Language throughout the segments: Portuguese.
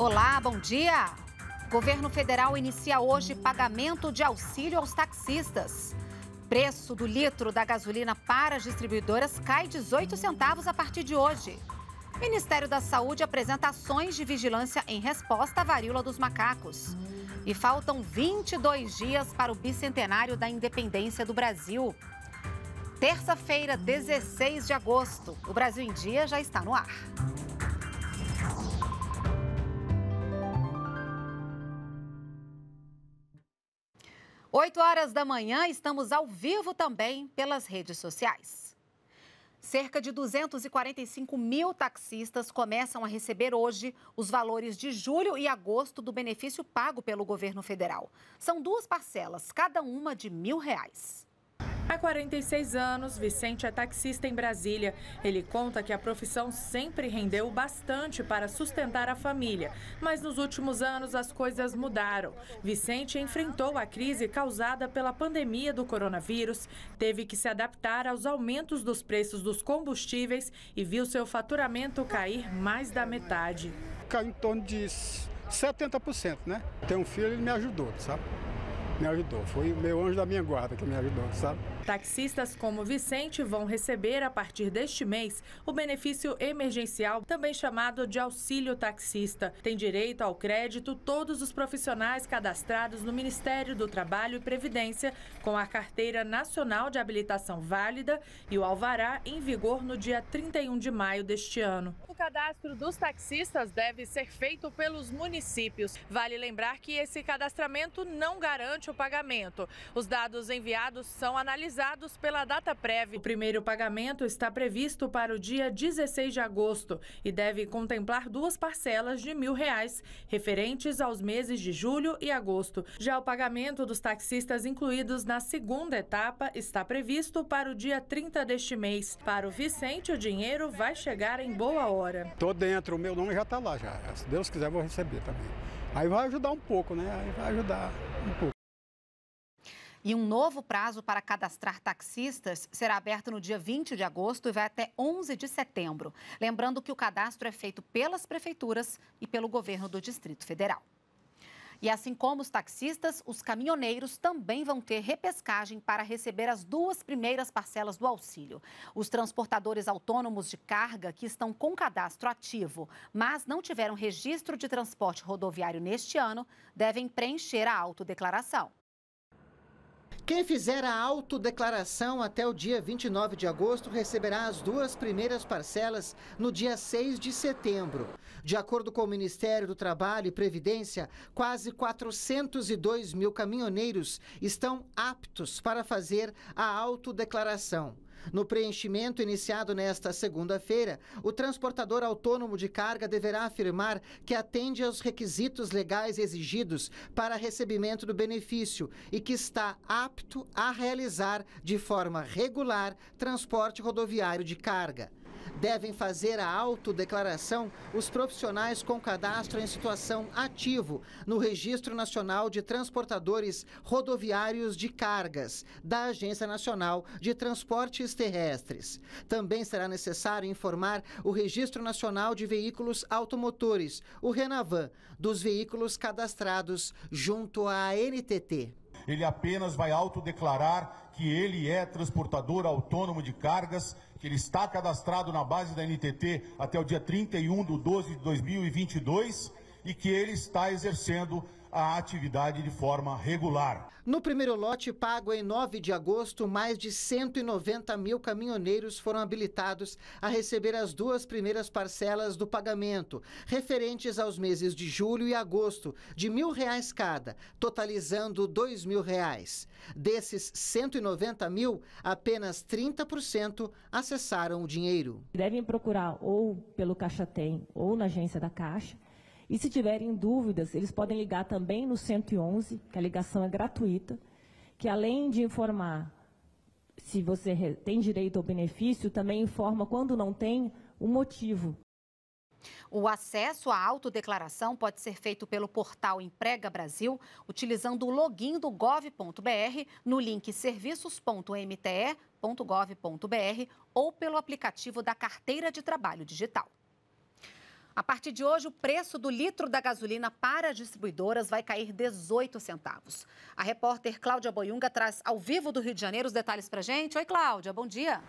Olá, bom dia. Governo federal inicia hoje pagamento de auxílio aos taxistas. Preço do litro da gasolina para as distribuidoras cai 18 centavos a partir de hoje. Ministério da Saúde apresenta ações de vigilância em resposta à varíola dos macacos. E faltam 22 dias para o bicentenário da independência do Brasil. Terça-feira, 16 de agosto. O Brasil em Dia já está no ar. 8 horas da manhã, estamos ao vivo também pelas redes sociais. Cerca de 245 mil taxistas começam a receber hoje os valores de julho e agosto do benefício pago pelo governo federal. São duas parcelas, cada uma de mil reais. 46 anos, Vicente é taxista em Brasília. Ele conta que a profissão sempre rendeu bastante para sustentar a família, mas nos últimos anos as coisas mudaram. Vicente enfrentou a crise causada pela pandemia do coronavírus, teve que se adaptar aos aumentos dos preços dos combustíveis e viu seu faturamento cair mais da metade. Caiu em torno de 70%, né? Tem um filho, ele me ajudou, sabe? me ajudou. Foi o meu anjo da minha guarda que me ajudou, sabe? Taxistas como Vicente vão receber a partir deste mês o benefício emergencial, também chamado de auxílio taxista. Tem direito ao crédito todos os profissionais cadastrados no Ministério do Trabalho e Previdência com a carteira nacional de habilitação válida e o alvará em vigor no dia 31 de maio deste ano. O cadastro dos taxistas deve ser feito pelos municípios. Vale lembrar que esse cadastramento não garante o pagamento. Os dados enviados são analisados realizados pela prévia. O primeiro pagamento está previsto para o dia 16 de agosto e deve contemplar duas parcelas de mil reais, referentes aos meses de julho e agosto. Já o pagamento dos taxistas incluídos na segunda etapa está previsto para o dia 30 deste mês. Para o Vicente, o dinheiro vai chegar em boa hora. Estou dentro, o meu nome já está lá, já. Se Deus quiser, vou receber também. Aí vai ajudar um pouco, né? Aí vai ajudar um pouco. E um novo prazo para cadastrar taxistas será aberto no dia 20 de agosto e vai até 11 de setembro. Lembrando que o cadastro é feito pelas prefeituras e pelo governo do Distrito Federal. E assim como os taxistas, os caminhoneiros também vão ter repescagem para receber as duas primeiras parcelas do auxílio. Os transportadores autônomos de carga que estão com cadastro ativo, mas não tiveram registro de transporte rodoviário neste ano, devem preencher a autodeclaração. Quem fizer a autodeclaração até o dia 29 de agosto receberá as duas primeiras parcelas no dia 6 de setembro. De acordo com o Ministério do Trabalho e Previdência, quase 402 mil caminhoneiros estão aptos para fazer a autodeclaração. No preenchimento iniciado nesta segunda-feira, o transportador autônomo de carga deverá afirmar que atende aos requisitos legais exigidos para recebimento do benefício e que está apto a realizar de forma regular transporte rodoviário de carga. Devem fazer a autodeclaração os profissionais com cadastro em situação ativo no Registro Nacional de Transportadores Rodoviários de Cargas, da Agência Nacional de Transportes Terrestres. Também será necessário informar o Registro Nacional de Veículos Automotores, o Renavan, dos veículos cadastrados junto à NTT. Ele apenas vai autodeclarar que ele é transportador autônomo de cargas que ele está cadastrado na base da NTT até o dia 31 de 12 de 2022 e que ele está exercendo a atividade de forma regular. No primeiro lote pago em 9 de agosto, mais de 190 mil caminhoneiros foram habilitados a receber as duas primeiras parcelas do pagamento, referentes aos meses de julho e agosto, de mil reais cada, totalizando dois mil reais. Desses 190 mil, apenas 30% acessaram o dinheiro. Devem procurar ou pelo Caixa Tem ou na agência da Caixa e se tiverem dúvidas, eles podem ligar também no 111, que a ligação é gratuita, que além de informar se você tem direito ao benefício, também informa quando não tem o motivo. O acesso à autodeclaração pode ser feito pelo portal Emprega Brasil, utilizando o login do gov.br no link serviços.mte.gov.br ou pelo aplicativo da Carteira de Trabalho Digital. A partir de hoje, o preço do litro da gasolina para as distribuidoras vai cair 18 centavos. A repórter Cláudia Boiunga traz ao vivo do Rio de Janeiro os detalhes para gente. Oi, Cláudia, bom dia.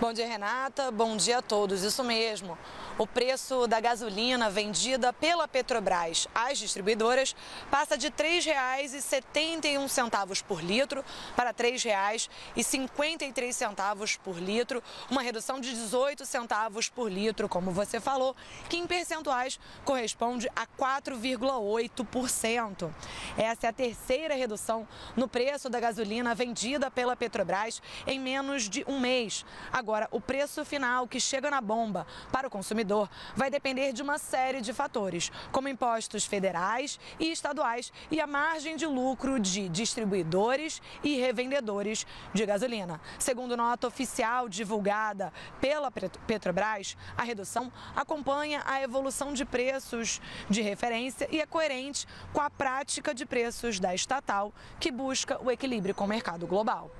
Bom dia, Renata. Bom dia a todos. Isso mesmo. O preço da gasolina vendida pela Petrobras às distribuidoras passa de R$ 3,71 por litro para R$ 3,53 por litro, uma redução de 18 centavos por litro, como você falou, que em percentuais corresponde a 4,8%. Essa é a terceira redução no preço da gasolina vendida pela Petrobras em menos de um mês. Agora, o preço final que chega na bomba para o consumidor vai depender de uma série de fatores, como impostos federais e estaduais e a margem de lucro de distribuidores e revendedores de gasolina. Segundo nota oficial divulgada pela Petrobras, a redução acompanha a evolução de preços de referência e é coerente com a prática de preços da estatal, que busca o equilíbrio com o mercado global.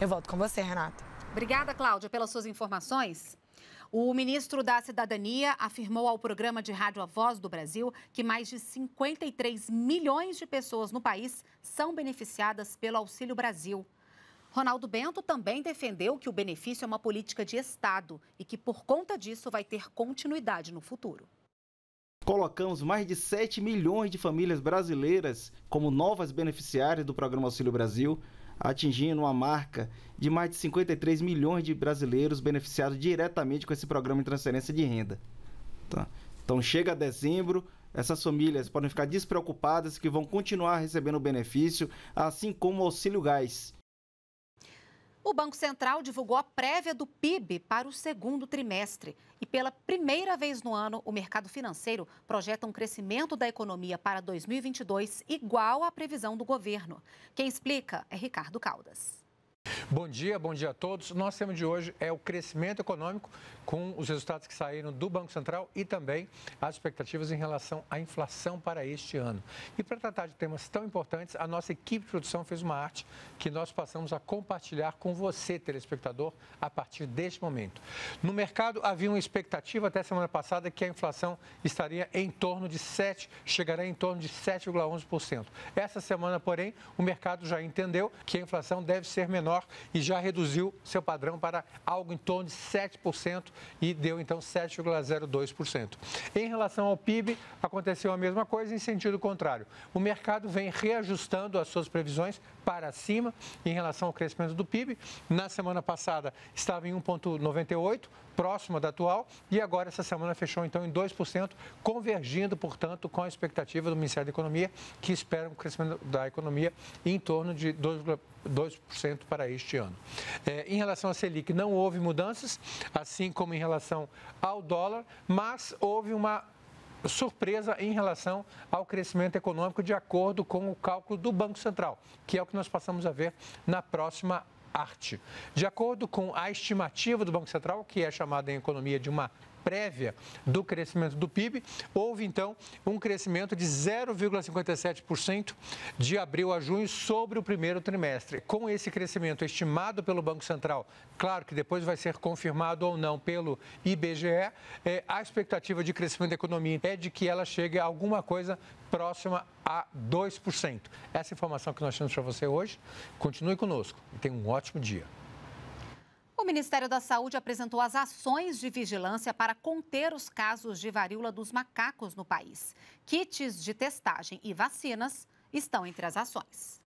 Eu volto com você, Renata. Obrigada, Cláudia, pelas suas informações. O ministro da Cidadania afirmou ao programa de rádio A Voz do Brasil que mais de 53 milhões de pessoas no país são beneficiadas pelo Auxílio Brasil. Ronaldo Bento também defendeu que o benefício é uma política de Estado e que, por conta disso, vai ter continuidade no futuro. Colocamos mais de 7 milhões de famílias brasileiras como novas beneficiárias do Programa Auxílio Brasil atingindo uma marca de mais de 53 milhões de brasileiros beneficiados diretamente com esse programa de transferência de renda. Tá? Então, chega dezembro, essas famílias podem ficar despreocupadas que vão continuar recebendo o benefício, assim como o auxílio gás, o Banco Central divulgou a prévia do PIB para o segundo trimestre. E pela primeira vez no ano, o mercado financeiro projeta um crescimento da economia para 2022 igual à previsão do governo. Quem explica é Ricardo Caldas. Bom dia, bom dia a todos. Nosso tema de hoje é o crescimento econômico, com os resultados que saíram do Banco Central e também as expectativas em relação à inflação para este ano. E para tratar de temas tão importantes, a nossa equipe de produção fez uma arte que nós passamos a compartilhar com você, telespectador, a partir deste momento. No mercado havia uma expectativa até semana passada que a inflação estaria em torno de 7, chegará em torno de 7,11%. Essa semana, porém, o mercado já entendeu que a inflação deve ser menor menor e já reduziu seu padrão para algo em torno de 7% e deu então 7,02%. Em relação ao PIB, aconteceu a mesma coisa em sentido contrário. O mercado vem reajustando as suas previsões para cima em relação ao crescimento do PIB. Na semana passada estava em 1,98%, próxima da atual e agora essa semana fechou então em 2%, convergindo, portanto, com a expectativa do Ministério da Economia, que espera um crescimento da economia em torno de 2%, para este ano. É, em relação à Selic, não houve mudanças, assim como em relação ao dólar, mas houve uma surpresa em relação ao crescimento econômico de acordo com o cálculo do Banco Central, que é o que nós passamos a ver na próxima arte. De acordo com a estimativa do Banco Central, que é chamada em economia de uma prévia do crescimento do PIB, houve então um crescimento de 0,57% de abril a junho sobre o primeiro trimestre. Com esse crescimento estimado pelo Banco Central, claro que depois vai ser confirmado ou não pelo IBGE, é, a expectativa de crescimento da economia é de que ela chegue a alguma coisa próxima a 2%. Essa informação que nós temos para você hoje, continue conosco e tenha um ótimo dia. O Ministério da Saúde apresentou as ações de vigilância para conter os casos de varíola dos macacos no país. Kits de testagem e vacinas estão entre as ações.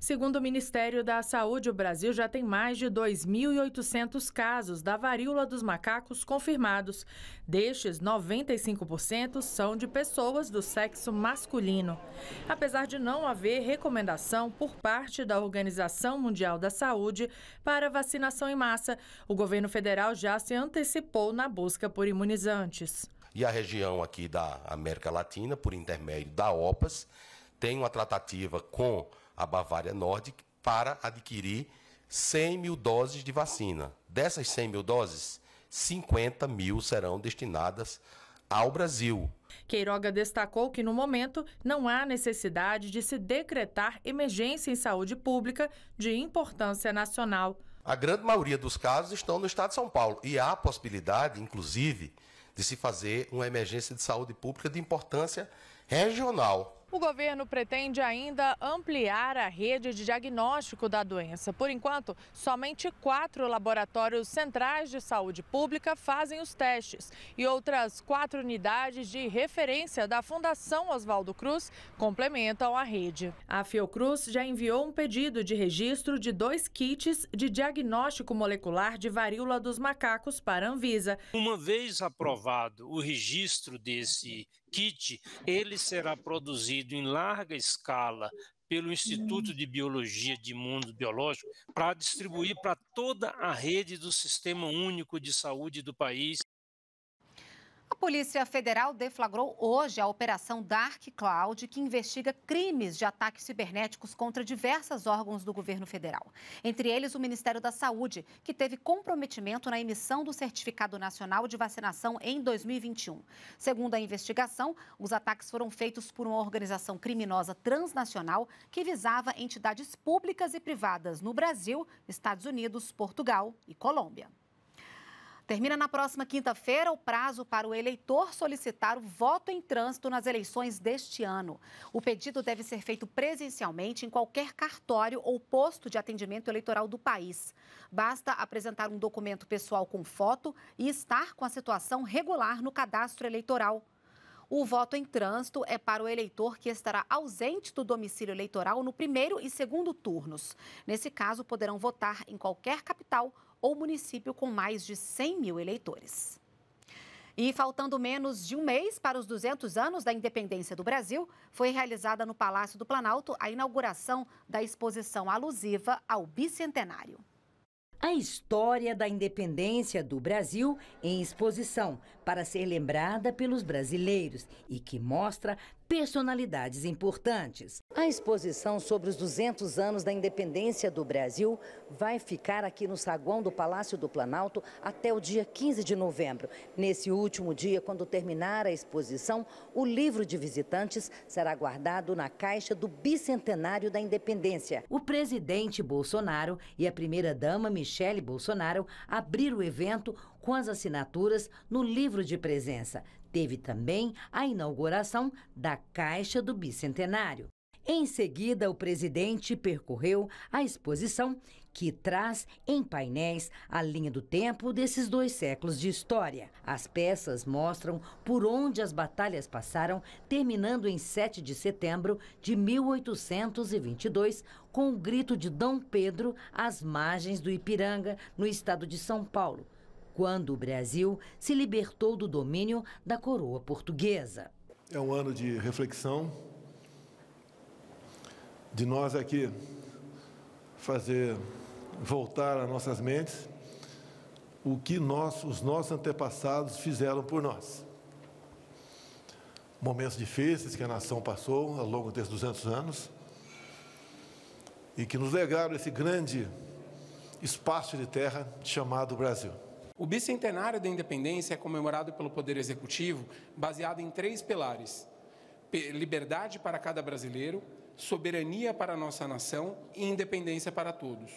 Segundo o Ministério da Saúde, o Brasil já tem mais de 2.800 casos da varíola dos macacos confirmados. Destes, 95% são de pessoas do sexo masculino. Apesar de não haver recomendação por parte da Organização Mundial da Saúde para vacinação em massa, o governo federal já se antecipou na busca por imunizantes. E a região aqui da América Latina, por intermédio da OPAS, tem uma tratativa com a Bavária Norte, para adquirir 100 mil doses de vacina. Dessas 100 mil doses, 50 mil serão destinadas ao Brasil. Queiroga destacou que, no momento, não há necessidade de se decretar emergência em saúde pública de importância nacional. A grande maioria dos casos estão no estado de São Paulo e há possibilidade, inclusive, de se fazer uma emergência de saúde pública de importância regional. O governo pretende ainda ampliar a rede de diagnóstico da doença. Por enquanto, somente quatro laboratórios centrais de saúde pública fazem os testes e outras quatro unidades de referência da Fundação Oswaldo Cruz complementam a rede. A Fiocruz já enviou um pedido de registro de dois kits de diagnóstico molecular de varíola dos macacos para a Anvisa. Uma vez aprovado o registro desse kit, ele será produzido produzido em larga escala pelo Instituto de Biologia de Mundo Biológico para distribuir para toda a rede do Sistema Único de Saúde do país a Polícia Federal deflagrou hoje a Operação Dark Cloud, que investiga crimes de ataques cibernéticos contra diversos órgãos do governo federal. Entre eles, o Ministério da Saúde, que teve comprometimento na emissão do Certificado Nacional de Vacinação em 2021. Segundo a investigação, os ataques foram feitos por uma organização criminosa transnacional que visava entidades públicas e privadas no Brasil, Estados Unidos, Portugal e Colômbia. Termina na próxima quinta-feira o prazo para o eleitor solicitar o voto em trânsito nas eleições deste ano. O pedido deve ser feito presencialmente em qualquer cartório ou posto de atendimento eleitoral do país. Basta apresentar um documento pessoal com foto e estar com a situação regular no cadastro eleitoral. O voto em trânsito é para o eleitor que estará ausente do domicílio eleitoral no primeiro e segundo turnos. Nesse caso, poderão votar em qualquer capital ou município com mais de 100 mil eleitores. E faltando menos de um mês para os 200 anos da independência do Brasil, foi realizada no Palácio do Planalto a inauguração da exposição alusiva ao bicentenário. A história da independência do Brasil em exposição para ser lembrada pelos brasileiros e que mostra personalidades importantes. A exposição sobre os 200 anos da independência do Brasil vai ficar aqui no saguão do Palácio do Planalto até o dia 15 de novembro. Nesse último dia, quando terminar a exposição, o livro de visitantes será guardado na caixa do bicentenário da independência. O presidente Bolsonaro e a primeira-dama Michele Bolsonaro abriram o evento com as assinaturas no livro de presença. Teve também a inauguração da Caixa do Bicentenário. Em seguida, o presidente percorreu a exposição que traz em painéis a linha do tempo desses dois séculos de história. As peças mostram por onde as batalhas passaram, terminando em 7 de setembro de 1822, com o grito de Dom Pedro às margens do Ipiranga, no estado de São Paulo, quando o Brasil se libertou do domínio da coroa portuguesa. É um ano de reflexão, de nós aqui fazer voltar às nossas mentes o que nós, os nossos antepassados fizeram por nós. Momentos difíceis que a nação passou ao longo desses 200 anos e que nos legaram esse grande espaço de terra chamado Brasil. O bicentenário da independência é comemorado pelo Poder Executivo baseado em três pilares: liberdade para cada brasileiro, soberania para a nossa nação e independência para todos.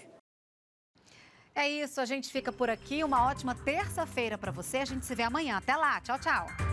É isso, a gente fica por aqui. Uma ótima terça-feira para você. A gente se vê amanhã. Até lá. Tchau, tchau.